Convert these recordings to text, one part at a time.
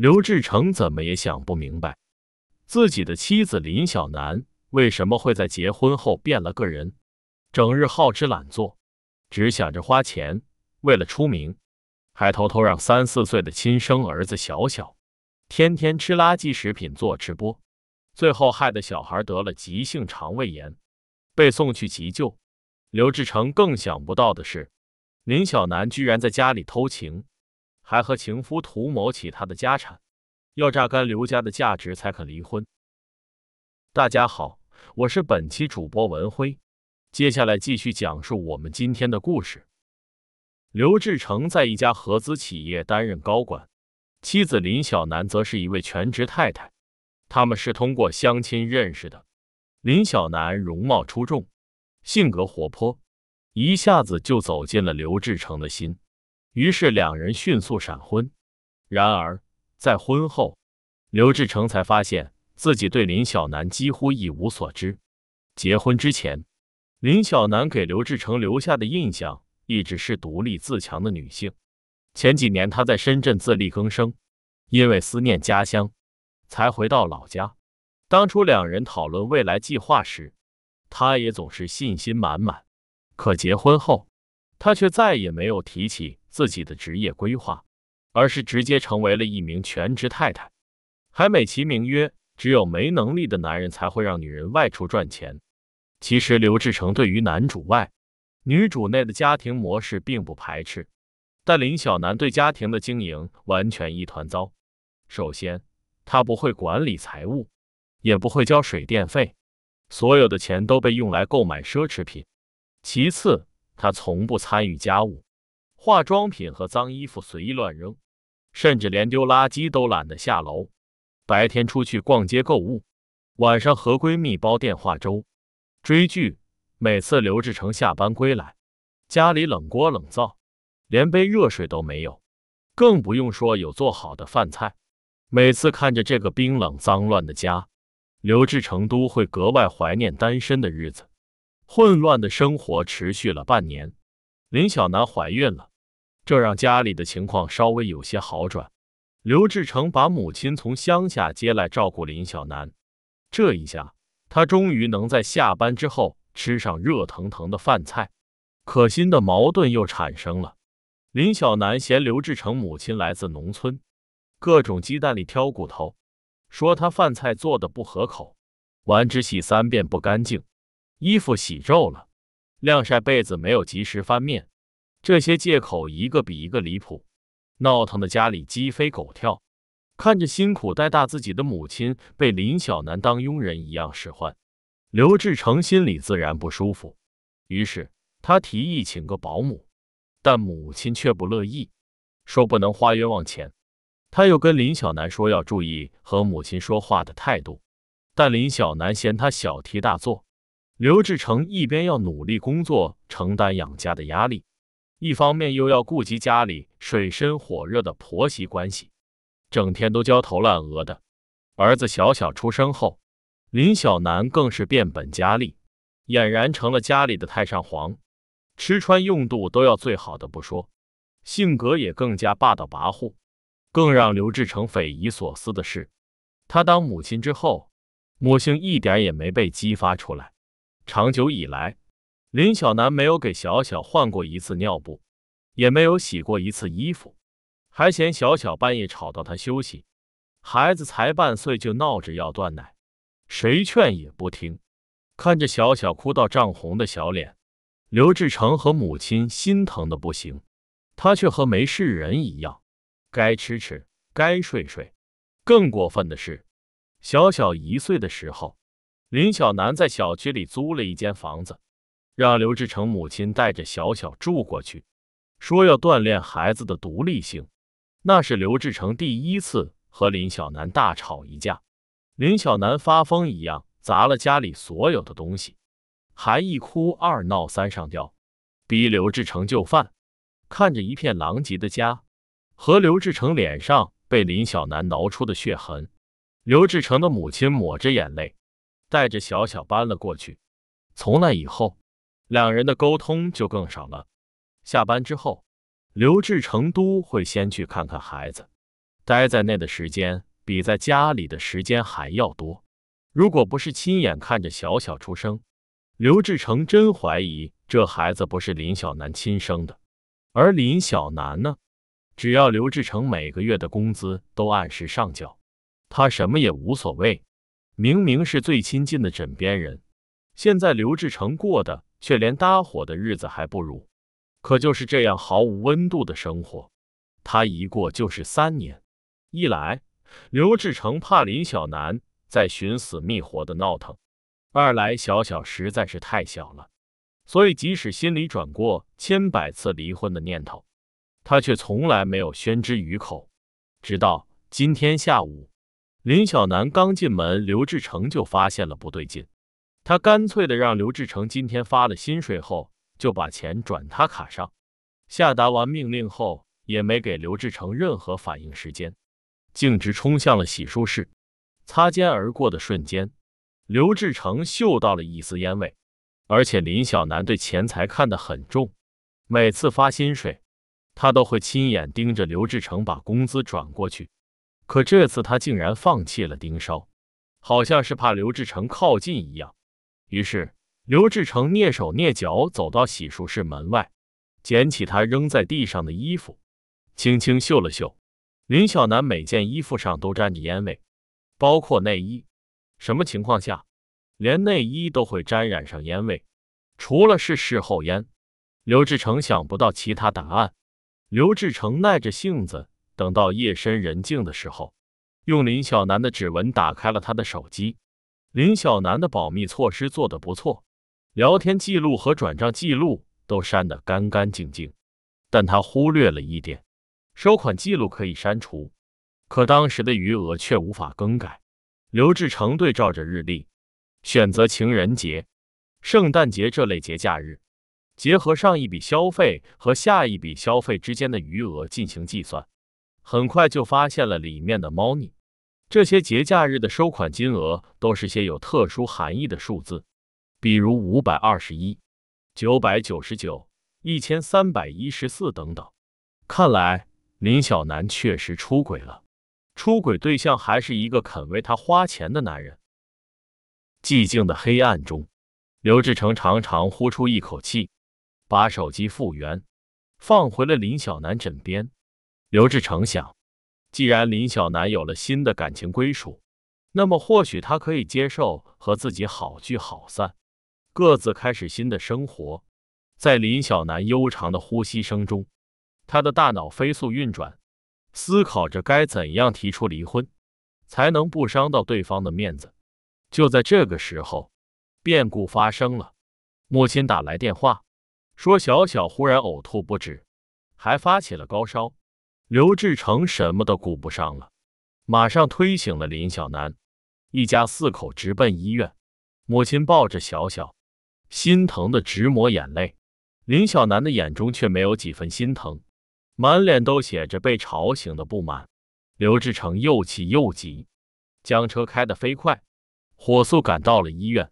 刘志成怎么也想不明白，自己的妻子林小楠为什么会在结婚后变了个人，整日好吃懒做，只想着花钱，为了出名，还偷偷让三四岁的亲生儿子小小天天吃垃圾食品做直播，最后害得小孩得了急性肠胃炎，被送去急救。刘志成更想不到的是，林小楠居然在家里偷情。还和情夫图谋起他的家产，要榨干刘家的价值才肯离婚。大家好，我是本期主播文辉，接下来继续讲述我们今天的故事。刘志成在一家合资企业担任高管，妻子林小楠则是一位全职太太。他们是通过相亲认识的。林小楠容貌出众，性格活泼，一下子就走进了刘志成的心。于是两人迅速闪婚，然而在婚后，刘志成才发现自己对林小楠几乎一无所知。结婚之前，林小楠给刘志成留下的印象一直是独立自强的女性。前几年她在深圳自力更生，因为思念家乡才回到老家。当初两人讨论未来计划时，她也总是信心满满。可结婚后，她却再也没有提起。自己的职业规划，而是直接成为了一名全职太太，还美其名曰只有没能力的男人才会让女人外出赚钱。其实刘志成对于男主外女主内的家庭模式并不排斥，但林小楠对家庭的经营完全一团糟。首先，她不会管理财务，也不会交水电费，所有的钱都被用来购买奢侈品。其次，她从不参与家务。化妆品和脏衣服随意乱扔，甚至连丢垃圾都懒得下楼。白天出去逛街购物，晚上和闺蜜煲电话粥、追剧。每次刘志成下班归来，家里冷锅冷灶，连杯热水都没有，更不用说有做好的饭菜。每次看着这个冰冷脏乱的家，刘志成都会格外怀念单身的日子。混乱的生活持续了半年，林小楠怀孕了。这让家里的情况稍微有些好转。刘志成把母亲从乡下接来照顾林小楠，这一下他终于能在下班之后吃上热腾腾的饭菜。可新的矛盾又产生了。林小楠嫌刘志成母亲来自农村，各种鸡蛋里挑骨头，说他饭菜做的不合口，碗只洗三遍不干净，衣服洗皱了，晾晒被子没有及时翻面。这些借口一个比一个离谱，闹腾的家里鸡飞狗跳。看着辛苦带大自己的母亲被林小楠当佣人一样使唤，刘志成心里自然不舒服。于是他提议请个保姆，但母亲却不乐意，说不能花冤枉钱。他又跟林小楠说要注意和母亲说话的态度，但林小楠嫌他小题大做。刘志成一边要努力工作，承担养家的压力。一方面又要顾及家里水深火热的婆媳关系，整天都焦头烂额的。儿子小小出生后，林小楠更是变本加厉，俨然成了家里的太上皇，吃穿用度都要最好的不说，性格也更加霸道跋扈。更让刘志成匪夷所思的是，他当母亲之后，母性一点也没被激发出来，长久以来。林小南没有给小小换过一次尿布，也没有洗过一次衣服，还嫌小小半夜吵到他休息。孩子才半岁就闹着要断奶，谁劝也不听。看着小小哭到涨红的小脸，刘志成和母亲心疼的不行，他却和没事人一样，该吃吃，该睡睡。更过分的是，小小一岁的时候，林小南在小区里租了一间房子。让刘志成母亲带着小小住过去，说要锻炼孩子的独立性。那是刘志成第一次和林小南大吵一架，林小南发疯一样砸了家里所有的东西，还一哭二闹三上吊，逼刘志成就范。看着一片狼藉的家和刘志成脸上被林小南挠出的血痕，刘志成的母亲抹着眼泪，带着小小搬了过去。从那以后。两人的沟通就更少了。下班之后，刘志成都会先去看看孩子，待在那的时间比在家里的时间还要多。如果不是亲眼看着小小出生，刘志成真怀疑这孩子不是林小南亲生的。而林小南呢，只要刘志成每个月的工资都按时上缴，他什么也无所谓。明明是最亲近的枕边人，现在刘志成过的。却连搭伙的日子还不如，可就是这样毫无温度的生活，他一过就是三年。一来，刘志成怕林小楠在寻死觅活的闹腾；二来，小小实在是太小了，所以即使心里转过千百次离婚的念头，他却从来没有宣之于口。直到今天下午，林小楠刚进门，刘志成就发现了不对劲。他干脆的让刘志成今天发了薪水后就把钱转他卡上，下达完命令后也没给刘志成任何反应时间，径直冲向了洗漱室。擦肩而过的瞬间，刘志成嗅到了一丝烟味。而且林小楠对钱财看得很重，每次发薪水，他都会亲眼盯着刘志成把工资转过去。可这次他竟然放弃了盯梢，好像是怕刘志成靠近一样。于是，刘志成蹑手蹑脚走到洗漱室门外，捡起他扔在地上的衣服，轻轻嗅了嗅。林小楠每件衣服上都沾着烟味，包括内衣。什么情况下，连内衣都会沾染上烟味？除了是事后烟，刘志成想不到其他答案。刘志成耐着性子，等到夜深人静的时候，用林小楠的指纹打开了他的手机。林小楠的保密措施做得不错，聊天记录和转账记录都删得干干净净，但他忽略了一点：收款记录可以删除，可当时的余额却无法更改。刘志成对照着日历，选择情人节、圣诞节这类节假日，结合上一笔消费和下一笔消费之间的余额进行计算，很快就发现了里面的猫腻。这些节假日的收款金额都是些有特殊含义的数字，比如五百二十一、九百九十九、一千三百一十四等等。看来林小楠确实出轨了，出轨对象还是一个肯为她花钱的男人。寂静的黑暗中，刘志成长长呼出一口气，把手机复原，放回了林小楠枕边。刘志成想。既然林小楠有了新的感情归属，那么或许她可以接受和自己好聚好散，各自开始新的生活。在林小楠悠长的呼吸声中，他的大脑飞速运转，思考着该怎样提出离婚，才能不伤到对方的面子。就在这个时候，变故发生了，母亲打来电话，说小小忽然呕吐不止，还发起了高烧。刘志成什么都顾不上了，马上推醒了林小楠，一家四口直奔医院。母亲抱着小小，心疼的直抹眼泪。林小楠的眼中却没有几分心疼，满脸都写着被吵醒的不满。刘志成又气又急，将车开得飞快，火速赶到了医院。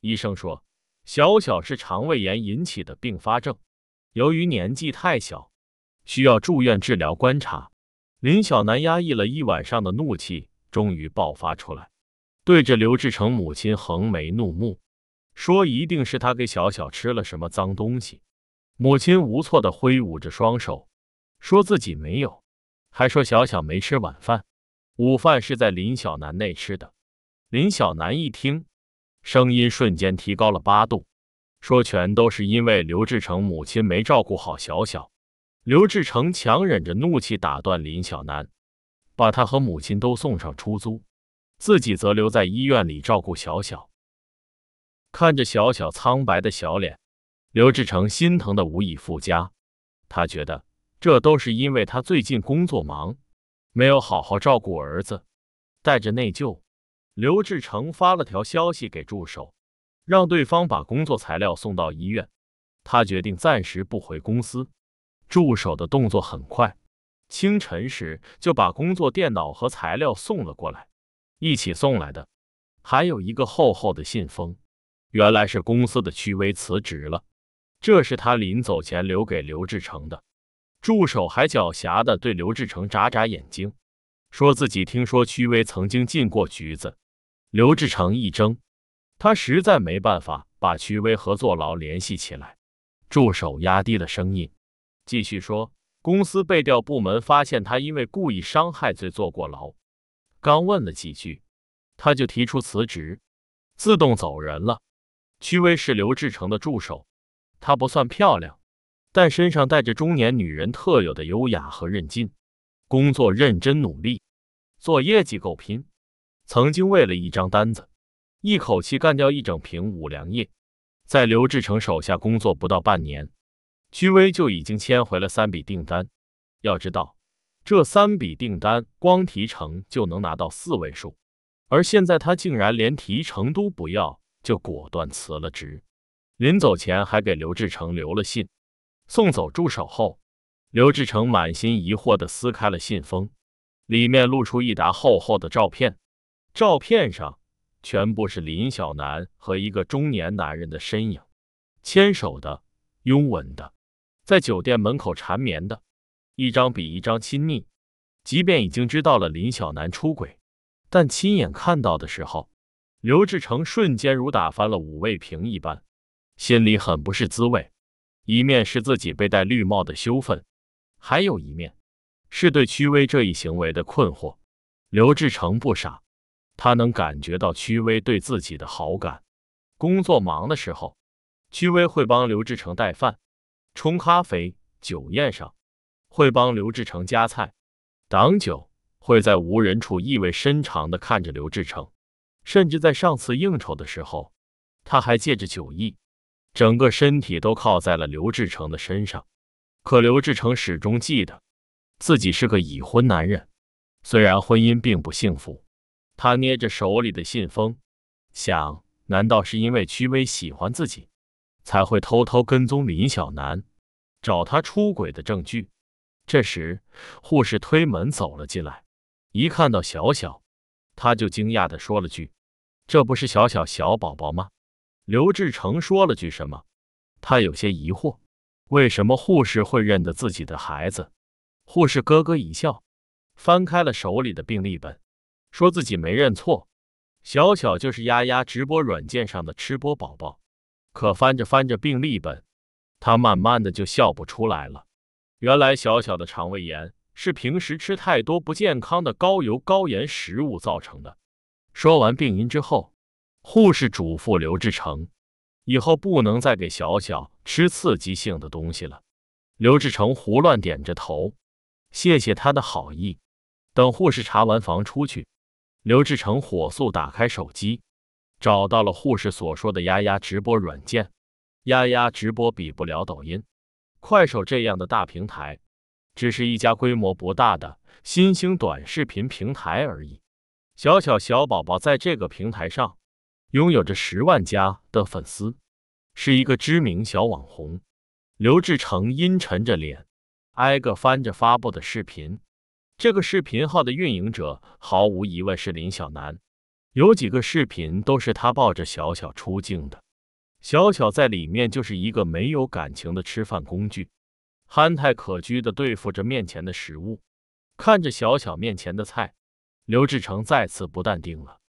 医生说，小小是肠胃炎引起的并发症，由于年纪太小。需要住院治疗观察。林小楠压抑了一晚上的怒气终于爆发出来，对着刘志成母亲横眉怒目，说：“一定是他给小小吃了什么脏东西。”母亲无措的挥舞着双手，说自己没有，还说小小没吃晚饭，午饭是在林小楠那吃的。林小楠一听，声音瞬间提高了八度，说：“全都是因为刘志成母亲没照顾好小小。”刘志成强忍着怒气打断林小楠，把他和母亲都送上出租，自己则留在医院里照顾小小。看着小小苍白的小脸，刘志成心疼的无以复加。他觉得这都是因为他最近工作忙，没有好好照顾儿子。带着内疚，刘志成发了条消息给助手，让对方把工作材料送到医院。他决定暂时不回公司。助手的动作很快，清晨时就把工作电脑和材料送了过来。一起送来的，还有一个厚厚的信封。原来是公司的屈威辞职了，这是他临走前留给刘志成的。助手还狡黠地对刘志成眨眨眼睛，说自己听说屈威曾经进过局子。刘志成一怔，他实在没办法把屈威和坐牢联系起来。助手压低了声音。继续说，公司被调部门发现他因为故意伤害罪坐过牢，刚问了几句，他就提出辞职，自动走人了。屈威是刘志成的助手，她不算漂亮，但身上带着中年女人特有的优雅和韧劲，工作认真努力，做业绩够拼，曾经为了一张单子，一口气干掉一整瓶五粮液，在刘志成手下工作不到半年。徐威就已经签回了三笔订单，要知道，这三笔订单光提成就能拿到四位数，而现在他竟然连提成都不要，就果断辞了职。临走前还给刘志成留了信。送走助手后，刘志成满心疑惑地撕开了信封，里面露出一沓厚厚的照片，照片上全部是林小楠和一个中年男人的身影，牵手的，拥吻的。在酒店门口缠绵的一张比一张亲昵，即便已经知道了林小楠出轨，但亲眼看到的时候，刘志成瞬间如打翻了五味瓶一般，心里很不是滋味。一面是自己被戴绿帽的羞愤，还有一面是对屈威这一行为的困惑。刘志成不傻，他能感觉到屈威对自己的好感。工作忙的时候，屈威会帮刘志成带饭。冲咖啡，酒宴上会帮刘志成夹菜、挡酒；会在无人处意味深长地看着刘志成，甚至在上次应酬的时候，他还借着酒意，整个身体都靠在了刘志成的身上。可刘志成始终记得自己是个已婚男人，虽然婚姻并不幸福。他捏着手里的信封，想：难道是因为屈薇喜欢自己？才会偷偷跟踪林小楠，找他出轨的证据。这时，护士推门走了进来，一看到小小，他就惊讶地说了句：“这不是小小小宝宝吗？”刘志成说了句什么，他有些疑惑，为什么护士会认得自己的孩子？护士咯咯一笑，翻开了手里的病历本，说自己没认错，小小就是丫丫直播软件上的吃播宝宝。可翻着翻着病历本，他慢慢的就笑不出来了。原来小小的肠胃炎是平时吃太多不健康的高油高盐食物造成的。说完病因之后，护士嘱咐刘志成，以后不能再给小小吃刺激性的东西了。刘志成胡乱点着头，谢谢他的好意。等护士查完房出去，刘志成火速打开手机。找到了护士所说的丫丫直播软件。丫丫直播比不了抖音、快手这样的大平台，只是一家规模不大的新兴短视频平台而已。小小小宝宝在这个平台上拥有着十万加的粉丝，是一个知名小网红。刘志成阴沉着脸，挨个翻着发布的视频。这个视频号的运营者毫无疑问是林小南。有几个视频都是他抱着小小出镜的，小小在里面就是一个没有感情的吃饭工具，憨态可掬的对付着面前的食物。看着小小面前的菜，刘志成再次不淡定了。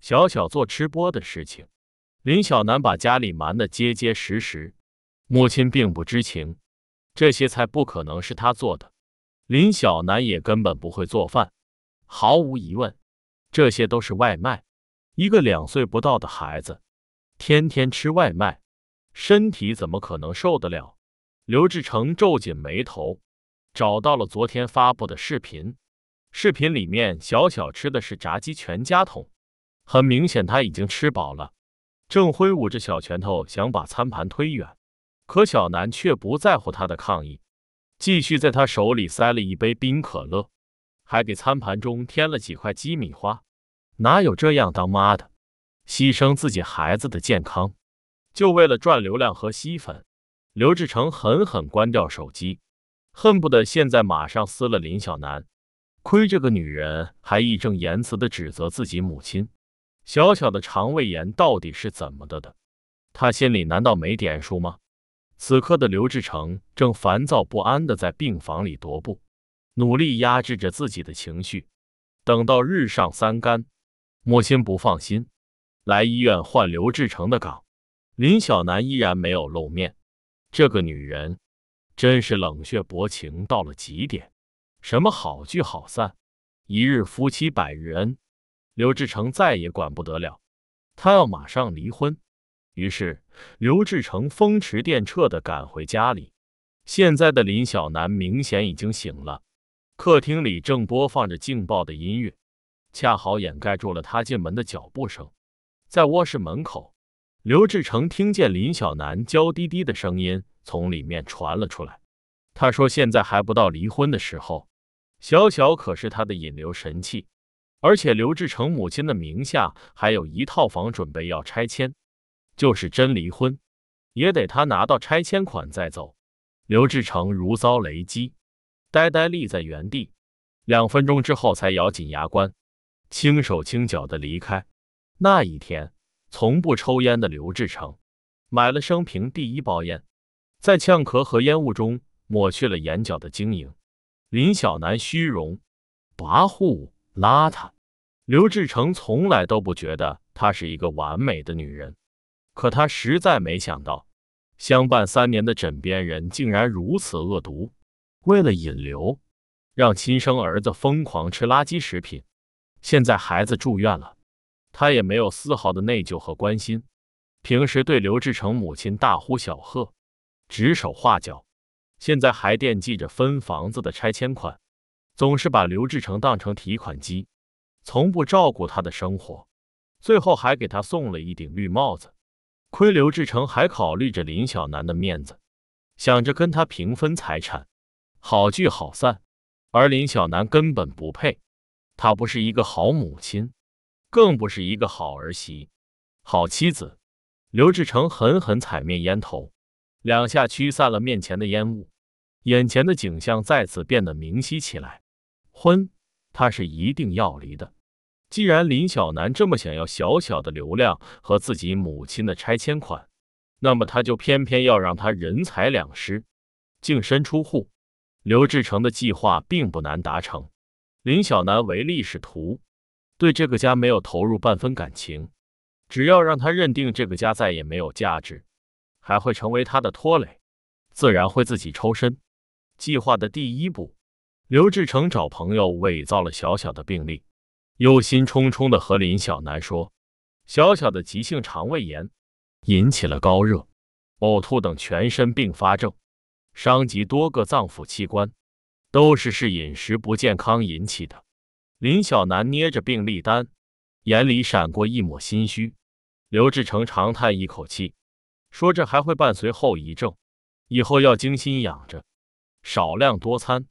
小小做吃播的事情，林小楠把家里瞒得结结实实，母亲并不知情。这些菜不可能是他做的，林小楠也根本不会做饭。毫无疑问，这些都是外卖。一个两岁不到的孩子，天天吃外卖，身体怎么可能受得了？刘志成皱紧眉头，找到了昨天发布的视频。视频里面，小小吃的是炸鸡全家桶，很明显他已经吃饱了，正挥舞着小拳头想把餐盘推远。可小南却不在乎他的抗议，继续在他手里塞了一杯冰可乐，还给餐盘中添了几块鸡米花。哪有这样当妈的，牺牲自己孩子的健康，就为了赚流量和吸粉？刘志成狠狠关掉手机，恨不得现在马上撕了林小楠。亏这个女人还义正言辞地指责自己母亲，小小的肠胃炎到底是怎么得的？她心里难道没点数吗？此刻的刘志成正烦躁不安地在病房里踱步，努力压制着自己的情绪。等到日上三竿。母亲不放心，来医院换刘志成的岗。林小楠依然没有露面，这个女人真是冷血薄情到了极点。什么好聚好散，一日夫妻百日恩，刘志成再也管不得了，他要马上离婚。于是刘志成风驰电掣的赶回家里。现在的林小楠明显已经醒了，客厅里正播放着劲爆的音乐。恰好掩盖住了他进门的脚步声，在卧室门口，刘志成听见林小楠娇滴滴的声音从里面传了出来。他说：“现在还不到离婚的时候，小小可是他的引流神器，而且刘志成母亲的名下还有一套房，准备要拆迁。就是真离婚，也得他拿到拆迁款再走。”刘志成如遭雷击，呆呆立在原地，两分钟之后才咬紧牙关。轻手轻脚的离开。那一天，从不抽烟的刘志成买了生平第一包烟，在呛咳和烟雾中抹去了眼角的晶莹。林小楠虚荣、跋扈、邋遢，刘志成从来都不觉得她是一个完美的女人。可他实在没想到，相伴三年的枕边人竟然如此恶毒。为了引流，让亲生儿子疯狂吃垃圾食品。现在孩子住院了，他也没有丝毫的内疚和关心。平时对刘志成母亲大呼小喝，指手画脚。现在还惦记着分房子的拆迁款，总是把刘志成当成提款机，从不照顾他的生活。最后还给他送了一顶绿帽子。亏刘志成还考虑着林小楠的面子，想着跟他平分财产，好聚好散。而林小楠根本不配。她不是一个好母亲，更不是一个好儿媳、好妻子。刘志成狠狠踩灭烟头，两下驱散了面前的烟雾，眼前的景象再次变得明晰起来。婚，他是一定要离的。既然林小楠这么想要小小的流量和自己母亲的拆迁款，那么他就偏偏要让他人财两失，净身出户。刘志成的计划并不难达成。林小楠唯利是图，对这个家没有投入半分感情。只要让他认定这个家再也没有价值，还会成为他的拖累，自然会自己抽身。计划的第一步，刘志成找朋友伪造了小小的病历，忧心忡忡的和林小楠说：“小小的急性肠胃炎，引起了高热、呕吐等全身并发症，伤及多个脏腑器官。”都是是饮食不健康引起的。林小楠捏着病历单，眼里闪过一抹心虚。刘志成长叹一口气，说：“这还会伴随后遗症，以后要精心养着，少量多餐，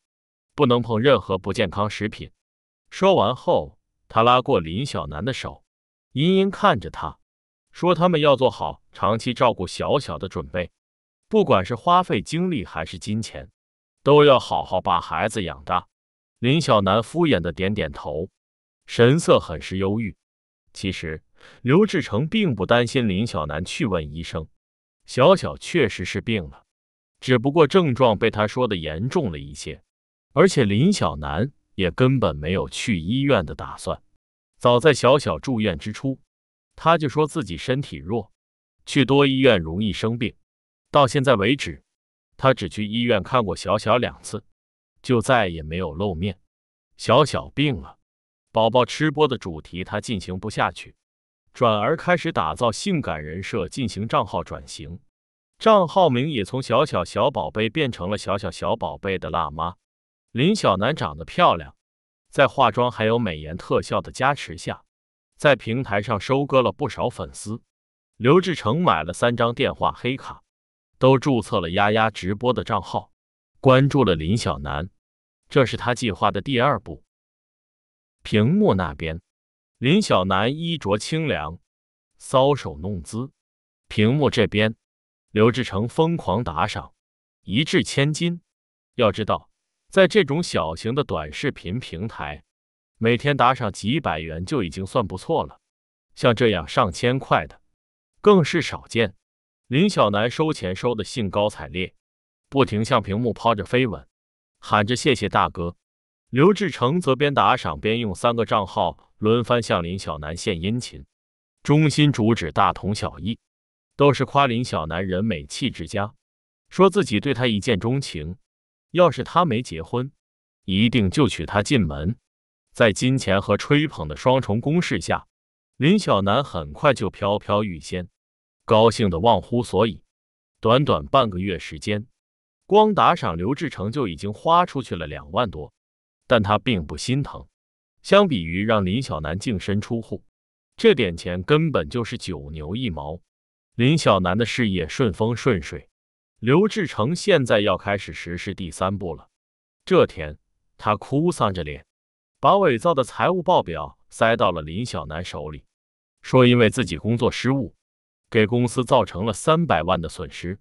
不能碰任何不健康食品。”说完后，他拉过林小楠的手，殷殷看着他，说：“他们要做好长期照顾小小的准备，不管是花费精力还是金钱。”都要好好把孩子养大。林小楠敷衍的点点头，神色很是忧郁。其实刘志成并不担心林小楠去问医生，小小确实是病了，只不过症状被他说的严重了一些，而且林小楠也根本没有去医院的打算。早在小小住院之初，他就说自己身体弱，去多医院容易生病，到现在为止。他只去医院看过小小两次，就再也没有露面。小小病了，宝宝吃播的主题他进行不下去，转而开始打造性感人设，进行账号转型。账号名也从小小小宝贝变成了小小小宝贝的辣妈林小楠，长得漂亮，在化妆还有美颜特效的加持下，在平台上收割了不少粉丝。刘志成买了三张电话黑卡。都注册了丫丫直播的账号，关注了林小楠，这是他计划的第二步。屏幕那边，林小楠衣着清凉，搔首弄姿；屏幕这边，刘志成疯狂打赏，一掷千金。要知道，在这种小型的短视频平台，每天打赏几百元就已经算不错了，像这样上千块的，更是少见。林小南收钱收的兴高采烈，不停向屏幕抛着飞吻，喊着“谢谢大哥”。刘志成则边打赏边用三个账号轮番向林小南献殷勤，中心主旨大同小异，都是夸林小南人美气质佳，说自己对她一见钟情，要是她没结婚，一定就娶她进门。在金钱和吹捧的双重攻势下，林小南很快就飘飘欲仙。高兴的忘乎所以，短短半个月时间，光打赏刘志成就已经花出去了两万多，但他并不心疼。相比于让林小楠净身出户，这点钱根本就是九牛一毛。林小楠的事业顺风顺水，刘志成现在要开始实施第三步了。这天，他哭丧着脸，把伪造的财务报表塞到了林小楠手里，说因为自己工作失误。给公司造成了三百万的损失，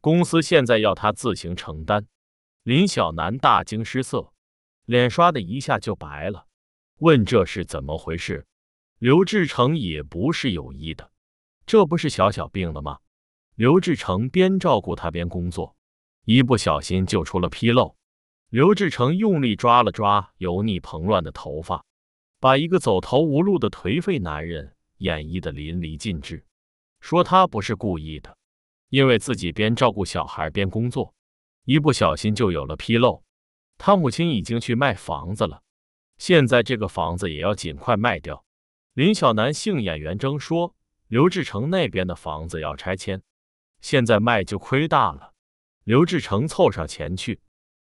公司现在要他自行承担。林小楠大惊失色，脸刷的一下就白了，问这是怎么回事？刘志成也不是有意的，这不是小小病了吗？刘志成边照顾他边工作，一不小心就出了纰漏。刘志成用力抓了抓油腻蓬乱的头发，把一个走投无路的颓废男人演绎的淋漓尽致。说他不是故意的，因为自己边照顾小孩边工作，一不小心就有了纰漏。他母亲已经去卖房子了，现在这个房子也要尽快卖掉。林小楠杏眼圆睁说：“刘志成那边的房子要拆迁，现在卖就亏大了。”刘志成凑上前去，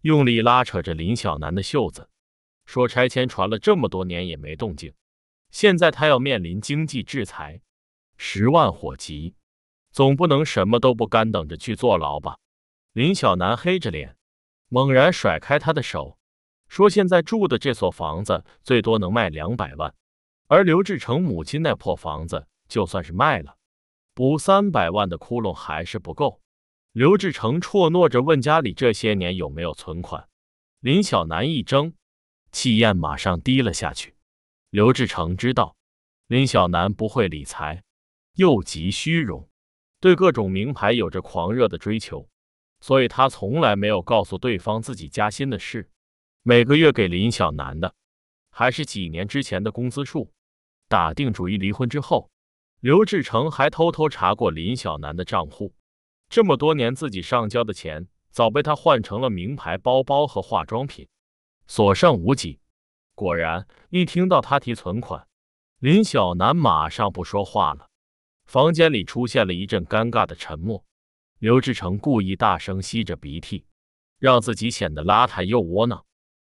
用力拉扯着林小楠的袖子，说：“拆迁传了这么多年也没动静，现在他要面临经济制裁。”十万火急，总不能什么都不干等着去坐牢吧？林小楠黑着脸，猛然甩开他的手，说：“现在住的这所房子最多能卖两百万，而刘志成母亲那破房子，就算是卖了，补三百万的窟窿还是不够。”刘志成错诺着问家里这些年有没有存款。林小楠一怔，气焰马上低了下去。刘志成知道林小楠不会理财。又极虚荣，对各种名牌有着狂热的追求，所以他从来没有告诉对方自己加薪的事。每个月给林小楠的还是几年之前的工资数。打定主意离婚之后，刘志成还偷偷查过林小楠的账户，这么多年自己上交的钱早被他换成了名牌包包和化妆品，所剩无几。果然，一听到他提存款，林小楠马上不说话了。房间里出现了一阵尴尬的沉默。刘志成故意大声吸着鼻涕，让自己显得邋遢又窝囊。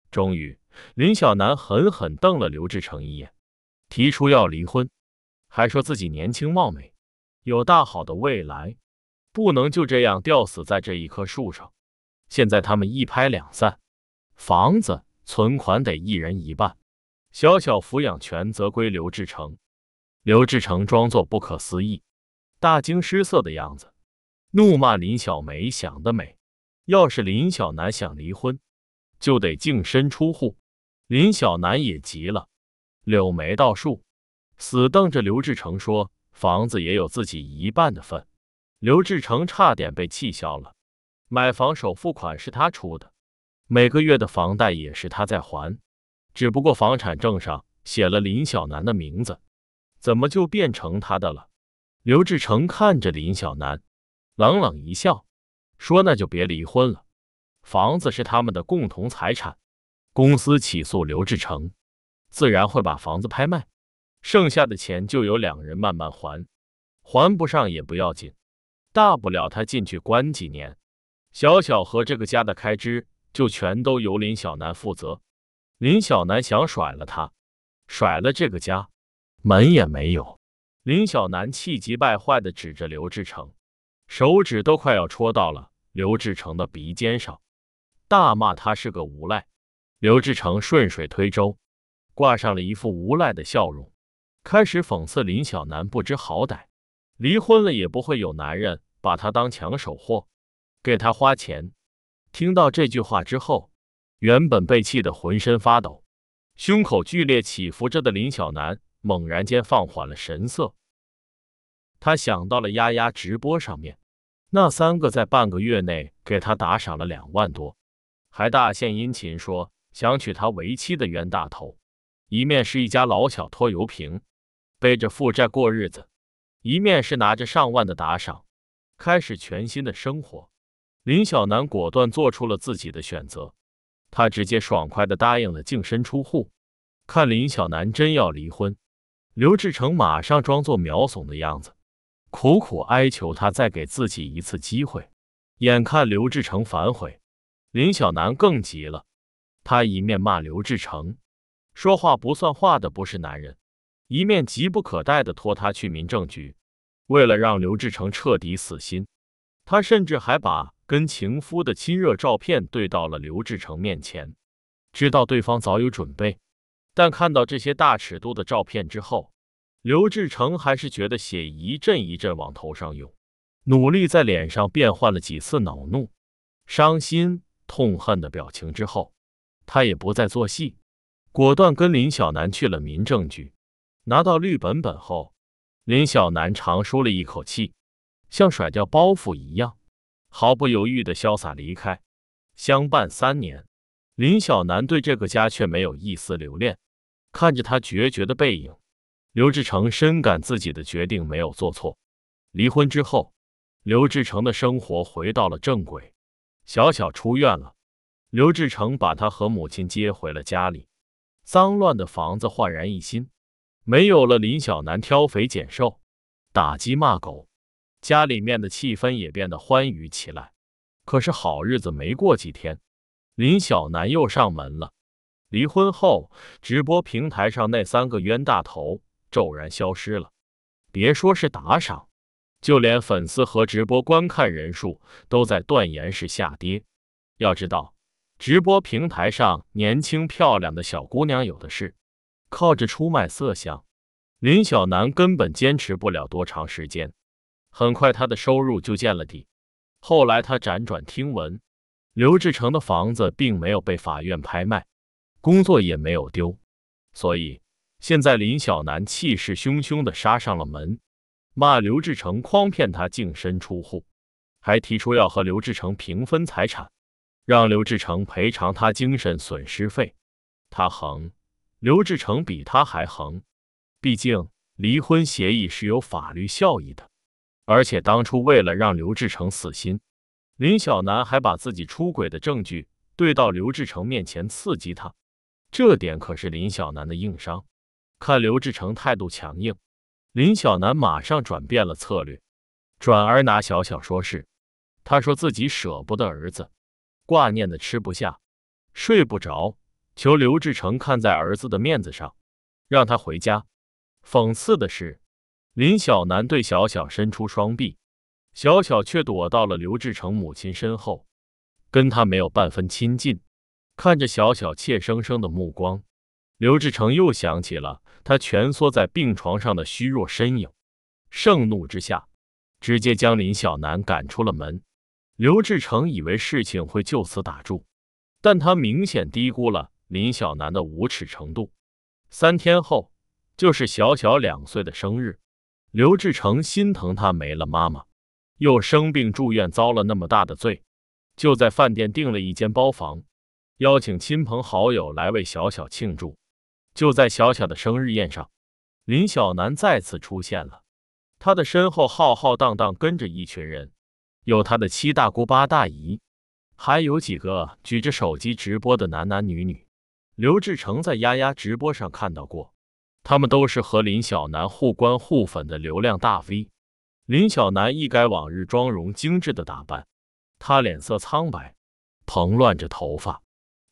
终于，林小楠狠狠瞪了刘志成一眼，提出要离婚，还说自己年轻貌美，有大好的未来，不能就这样吊死在这一棵树上。现在他们一拍两散，房子存款得一人一半，小小抚养权则归刘志成。刘志成装作不可思议、大惊失色的样子，怒骂林小梅：“想得美！要是林小南想离婚，就得净身出户。”林小南也急了，柳眉倒竖，死瞪着刘志成说：“房子也有自己一半的份。”刘志成差点被气笑了。买房首付款是他出的，每个月的房贷也是他在还，只不过房产证上写了林小南的名字。怎么就变成他的了？刘志成看着林小楠，冷冷一笑，说：“那就别离婚了。房子是他们的共同财产，公司起诉刘志成，自然会把房子拍卖，剩下的钱就由两人慢慢还。还不上也不要紧，大不了他进去关几年，小小和这个家的开支就全都由林小楠负责。林小楠想甩了他，甩了这个家。”门也没有，林小楠气急败坏地指着刘志成，手指都快要戳到了刘志成的鼻尖上，大骂他是个无赖。刘志成顺水推舟，挂上了一副无赖的笑容，开始讽刺林小楠不知好歹，离婚了也不会有男人把她当抢手货，给她花钱。听到这句话之后，原本被气得浑身发抖，胸口剧烈起伏着的林小楠。猛然间放缓了神色，他想到了丫丫直播上面那三个在半个月内给他打赏了两万多，还大献殷勤说想娶她为妻的冤大头，一面是一家老小拖油瓶，背着负债过日子，一面是拿着上万的打赏，开始全新的生活。林小楠果断做出了自己的选择，他直接爽快地答应了净身出户。看林小楠真要离婚。刘志成马上装作秒怂的样子，苦苦哀求他再给自己一次机会。眼看刘志成反悔，林小楠更急了。他一面骂刘志成说话不算话的不是男人，一面急不可待的拖他去民政局。为了让刘志成彻底死心，他甚至还把跟情夫的亲热照片对到了刘志成面前。知道对方早有准备。但看到这些大尺度的照片之后，刘志成还是觉得血一阵一阵往头上涌，努力在脸上变换了几次恼怒、伤心、痛恨的表情之后，他也不再做戏，果断跟林小楠去了民政局，拿到绿本本后，林小楠长舒了一口气，像甩掉包袱一样，毫不犹豫的潇洒离开。相伴三年。林小楠对这个家却没有一丝留恋，看着他决绝的背影，刘志成深感自己的决定没有做错。离婚之后，刘志成的生活回到了正轨。小小出院了，刘志成把他和母亲接回了家里，脏乱的房子焕然一新，没有了林小楠挑肥拣瘦、打鸡骂狗，家里面的气氛也变得欢愉起来。可是好日子没过几天。林小楠又上门了。离婚后，直播平台上那三个冤大头骤然消失了。别说是打赏，就连粉丝和直播观看人数都在断崖式下跌。要知道，直播平台上年轻漂亮的小姑娘有的是，靠着出卖色相，林小楠根本坚持不了多长时间。很快，她的收入就见了底。后来，她辗转听闻。刘志成的房子并没有被法院拍卖，工作也没有丢，所以现在林小楠气势汹汹地杀上了门，骂刘志成诓骗他净身出户，还提出要和刘志成平分财产，让刘志成赔偿他精神损失费。他横，刘志成比他还横，毕竟离婚协议是有法律效益的，而且当初为了让刘志成死心。林小楠还把自己出轨的证据对到刘志成面前刺激他，这点可是林小楠的硬伤。看刘志成态度强硬，林小楠马上转变了策略，转而拿小小说事。他说自己舍不得儿子，挂念的吃不下、睡不着，求刘志成看在儿子的面子上，让他回家。讽刺的是，林小楠对小小伸出双臂。小小却躲到了刘志成母亲身后，跟他没有半分亲近。看着小小怯生生的目光，刘志成又想起了他蜷缩在病床上的虚弱身影。盛怒之下，直接将林小楠赶出了门。刘志成以为事情会就此打住，但他明显低估了林小楠的无耻程度。三天后，就是小小两岁的生日。刘志成心疼他没了妈妈。又生病住院，遭了那么大的罪，就在饭店订了一间包房，邀请亲朋好友来为小小庆祝。就在小小的生日宴上，林小南再次出现了，他的身后浩浩荡荡跟着一群人，有他的七大姑八大姨，还有几个举着手机直播的男男女女。刘志成在丫丫直播上看到过，他们都是和林小南互关互粉的流量大 V。林小楠一改往日妆容精致的打扮，她脸色苍白，蓬乱着头发，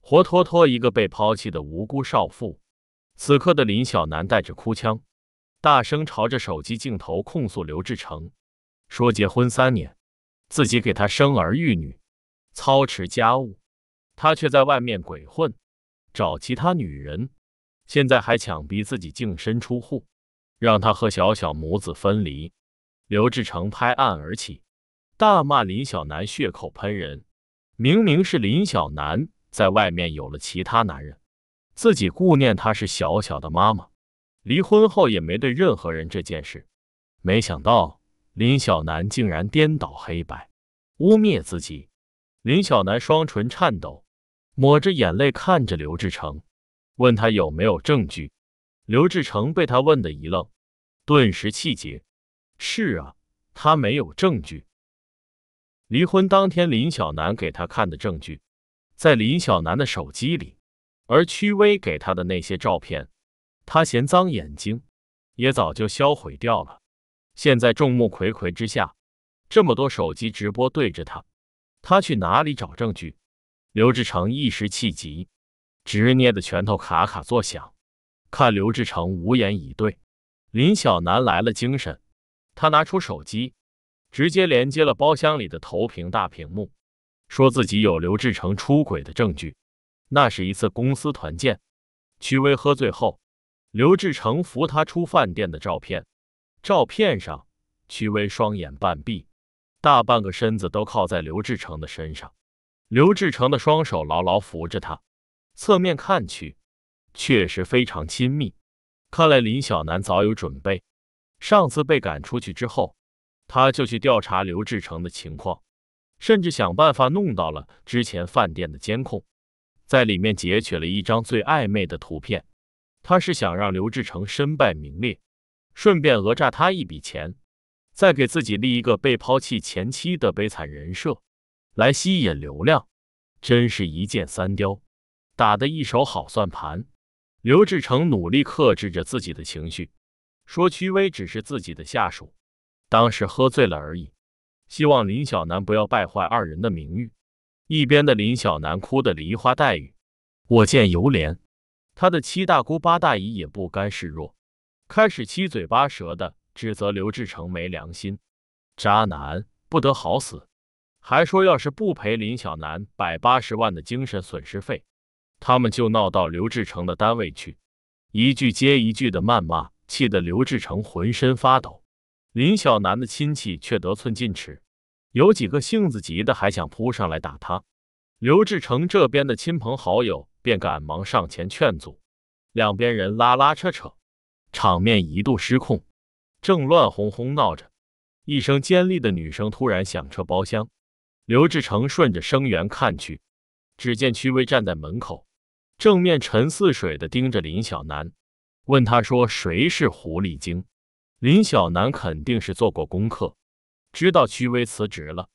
活脱脱一个被抛弃的无辜少妇。此刻的林小楠带着哭腔，大声朝着手机镜头控诉刘志成：“说结婚三年，自己给他生儿育女，操持家务，他却在外面鬼混，找其他女人，现在还强逼自己净身出户，让他和小小母子分离。”刘志成拍案而起，大骂林小楠血口喷人。明明是林小楠在外面有了其他男人，自己顾念她是小小的妈妈，离婚后也没对任何人这件事。没想到林小楠竟然颠倒黑白，污蔑自己。林小楠双唇颤抖，抹着眼泪看着刘志成，问他有没有证据。刘志成被他问的一愣，顿时气结。是啊，他没有证据。离婚当天，林小楠给他看的证据在林小楠的手机里，而屈威给他的那些照片，他嫌脏眼睛，也早就销毁掉了。现在众目睽睽之下，这么多手机直播对着他，他去哪里找证据？刘志成一时气急，直捏的拳头咔咔作响。看刘志成无言以对，林小楠来了精神。他拿出手机，直接连接了包厢里的投屏大屏幕，说自己有刘志成出轨的证据。那是一次公司团建，屈薇喝醉后，刘志成扶他出饭店的照片。照片上，曲薇双眼半闭，大半个身子都靠在刘志成的身上，刘志成的双手牢牢扶着他，侧面看去，确实非常亲密。看来林小楠早有准备。上次被赶出去之后，他就去调查刘志成的情况，甚至想办法弄到了之前饭店的监控，在里面截取了一张最暧昧的图片。他是想让刘志成身败名裂，顺便讹诈他一笔钱，再给自己立一个被抛弃前妻的悲惨人设，来吸引流量，真是一箭三雕，打得一手好算盘。刘志成努力克制着自己的情绪。说屈威只是自己的下属，当时喝醉了而已，希望林小楠不要败坏二人的名誉。一边的林小楠哭得梨花带雨，我见犹怜。他的七大姑八大姨也不甘示弱，开始七嘴八舌的指责刘志成没良心、渣男不得好死，还说要是不赔林小楠百八十万的精神损失费，他们就闹到刘志成的单位去。一句接一句的谩骂。气得刘志成浑身发抖，林小楠的亲戚却得寸进尺，有几个性子急的还想扑上来打他，刘志成这边的亲朋好友便赶忙上前劝阻，两边人拉拉扯扯，场面一度失控，正乱哄哄闹着，一声尖利的女声突然响彻包厢，刘志成顺着声源看去，只见曲薇站在门口，正面沉似水的盯着林小楠。问他说：“谁是狐狸精？”林小楠肯定是做过功课，知道屈威辞职了，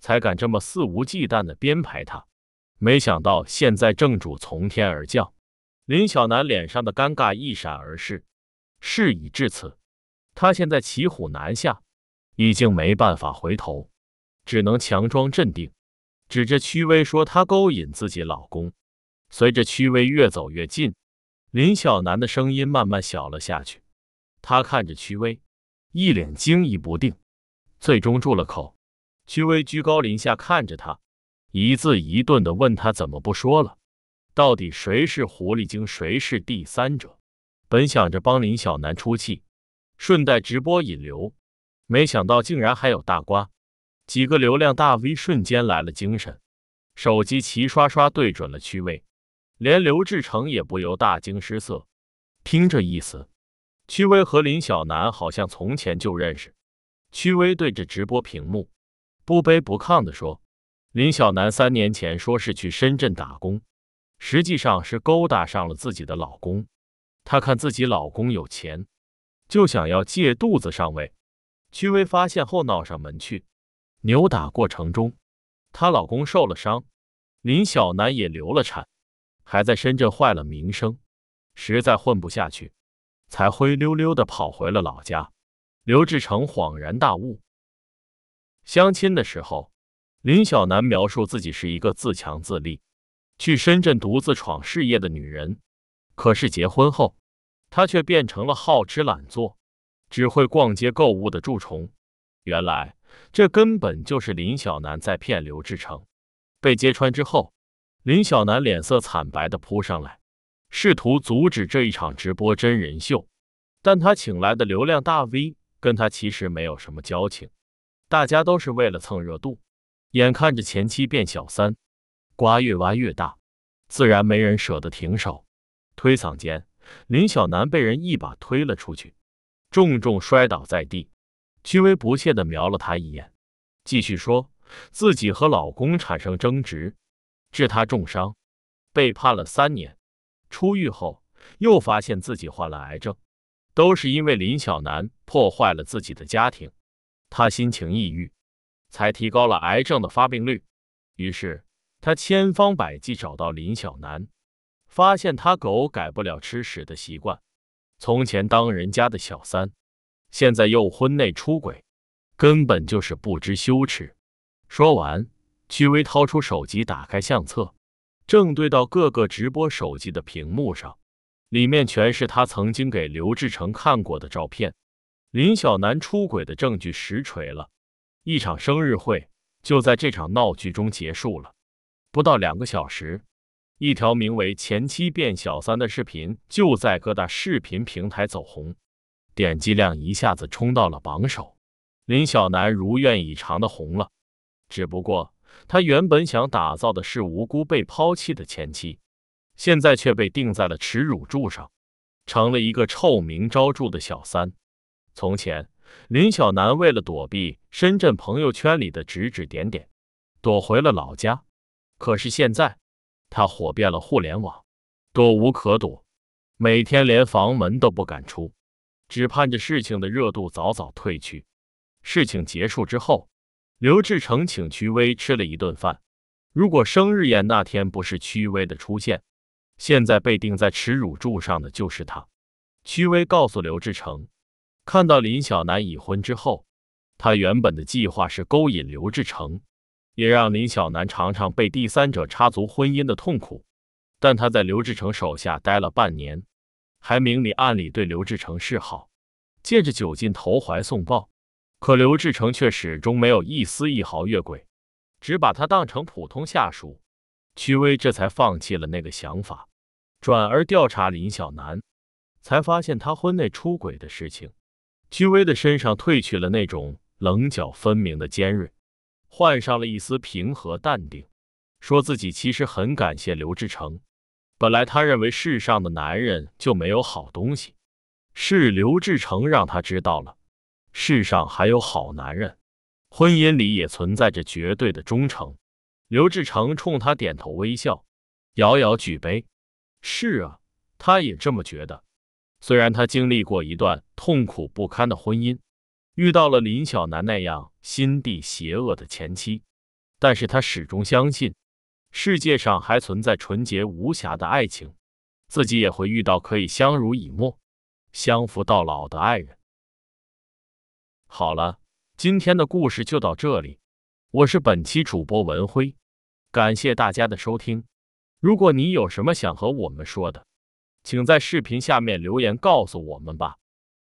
才敢这么肆无忌惮的编排他。没想到现在正主从天而降，林小楠脸上的尴尬一闪而逝。事已至此，他现在骑虎难下，已经没办法回头，只能强装镇定，指着屈威说：“他勾引自己老公。”随着屈威越走越近。林小南的声音慢慢小了下去，他看着屈威，一脸惊疑不定，最终住了口。屈威居高临下看着他，一字一顿的问他：“怎么不说了？到底谁是狐狸精，谁是第三者？”本想着帮林小南出气，顺带直播引流，没想到竟然还有大瓜，几个流量大 V 瞬间来了精神，手机齐刷刷对准了屈威。连刘志成也不由大惊失色。听这意思，屈威和林小楠好像从前就认识。屈威对着直播屏幕，不卑不亢地说：“林小楠三年前说是去深圳打工，实际上是勾搭上了自己的老公。她看自己老公有钱，就想要借肚子上位。屈威发现后闹上门去，扭打过程中，她老公受了伤，林小楠也流了产。”还在深圳坏了名声，实在混不下去，才灰溜溜的跑回了老家。刘志成恍然大悟：相亲的时候，林小楠描述自己是一个自强自立、去深圳独自闯事业的女人，可是结婚后，她却变成了好吃懒做、只会逛街购物的蛀虫。原来，这根本就是林小楠在骗刘志成。被揭穿之后。林小楠脸色惨白地扑上来，试图阻止这一场直播真人秀，但他请来的流量大 V 跟他其实没有什么交情，大家都是为了蹭热度。眼看着前妻变小三，瓜越挖越大，自然没人舍得停手。推搡间，林小楠被人一把推了出去，重重摔倒在地。屈威不屑地瞄了他一眼，继续说自己和老公产生争执。致他重伤，被判了三年。出狱后又发现自己患了癌症，都是因为林小南破坏了自己的家庭，他心情抑郁，才提高了癌症的发病率。于是他千方百计找到林小南，发现他狗改不了吃屎的习惯。从前当人家的小三，现在又婚内出轨，根本就是不知羞耻。说完。许巍掏出手机，打开相册，正对到各个直播手机的屏幕上，里面全是他曾经给刘志成看过的照片。林小楠出轨的证据实锤了，一场生日会就在这场闹剧中结束了。不到两个小时，一条名为“前妻变小三”的视频就在各大视频平台走红，点击量一下子冲到了榜首。林小楠如愿以偿的红了，只不过。他原本想打造的是无辜被抛弃的前妻，现在却被钉在了耻辱柱上，成了一个臭名昭著的小三。从前，林小楠为了躲避深圳朋友圈里的指指点点，躲回了老家。可是现在，他火遍了互联网，躲无可躲，每天连房门都不敢出，只盼着事情的热度早早退去。事情结束之后。刘志成请屈威吃了一顿饭。如果生日宴那天不是屈威的出现，现在被钉在耻辱柱上的就是他。屈威告诉刘志成，看到林小楠已婚之后，他原本的计划是勾引刘志成，也让林小楠尝尝被第三者插足婚姻的痛苦。但他在刘志成手下待了半年，还明里暗里对刘志成示好，借着酒劲投怀送抱。可刘志成却始终没有一丝一毫越轨，只把他当成普通下属。屈威这才放弃了那个想法，转而调查林小楠，才发现他婚内出轨的事情。屈威的身上褪去了那种棱角分明的尖锐，换上了一丝平和淡定，说自己其实很感谢刘志成。本来他认为世上的男人就没有好东西，是刘志成让他知道了。世上还有好男人，婚姻里也存在着绝对的忠诚。刘志成冲他点头微笑，遥遥举杯。是啊，他也这么觉得。虽然他经历过一段痛苦不堪的婚姻，遇到了林小楠那样心地邪恶的前妻，但是他始终相信，世界上还存在纯洁无瑕的爱情，自己也会遇到可以相濡以沫、相扶到老的爱人。好了，今天的故事就到这里。我是本期主播文辉，感谢大家的收听。如果你有什么想和我们说的，请在视频下面留言告诉我们吧。